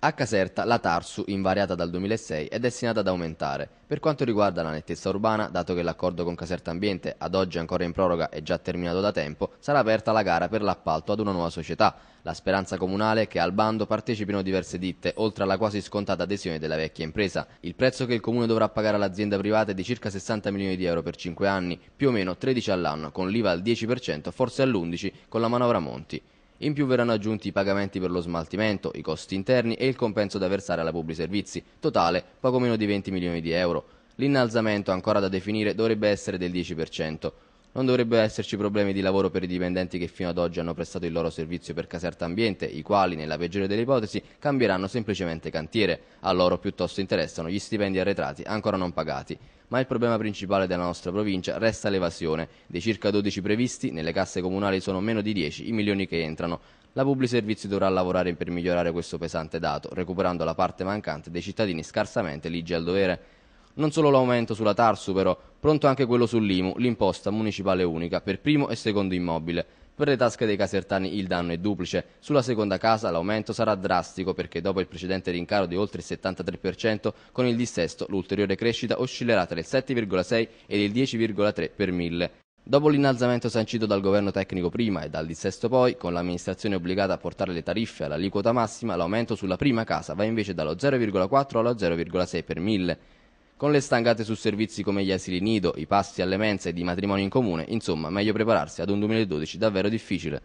A Caserta la Tarsu, invariata dal 2006, è destinata ad aumentare. Per quanto riguarda la nettezza urbana, dato che l'accordo con Caserta Ambiente, ad oggi ancora in proroga e già terminato da tempo, sarà aperta la gara per l'appalto ad una nuova società. La speranza comunale è che al bando partecipino diverse ditte, oltre alla quasi scontata adesione della vecchia impresa. Il prezzo che il Comune dovrà pagare all'azienda privata è di circa 60 milioni di euro per 5 anni, più o meno 13 all'anno, con l'IVA al 10%, forse all'11% con la manovra Monti. In più verranno aggiunti i pagamenti per lo smaltimento, i costi interni e il compenso da versare alla pubblica servizi, totale poco meno di 20 milioni di euro. L'innalzamento ancora da definire dovrebbe essere del 10%. Non dovrebbero esserci problemi di lavoro per i dipendenti che fino ad oggi hanno prestato il loro servizio per Caserta Ambiente, i quali, nella peggiore delle ipotesi, cambieranno semplicemente cantiere. A loro piuttosto interessano gli stipendi arretrati ancora non pagati ma il problema principale della nostra provincia resta l'evasione. Dei circa 12 previsti, nelle casse comunali sono meno di 10 i milioni che entrano. La Publi Servizi dovrà lavorare per migliorare questo pesante dato, recuperando la parte mancante dei cittadini scarsamente ligi al dovere. Non solo l'aumento sulla Tarsu però, pronto anche quello sull'IMU, l'imposta municipale unica, per primo e secondo immobile. Per le tasche dei casertani il danno è duplice. Sulla seconda casa l'aumento sarà drastico perché dopo il precedente rincaro di oltre il 73%, con il dissesto l'ulteriore crescita oscillerà tra il 7,6 ed il 10,3 per mille. Dopo l'innalzamento sancito dal governo tecnico prima e dal dissesto poi, con l'amministrazione obbligata a portare le tariffe all'aliquota massima, l'aumento sulla prima casa va invece dallo 0,4 allo 0,6 per mille. Con le stangate su servizi come gli asili nido, i pasti alle mense e di matrimoni in comune, insomma, meglio prepararsi ad un 2012 davvero difficile.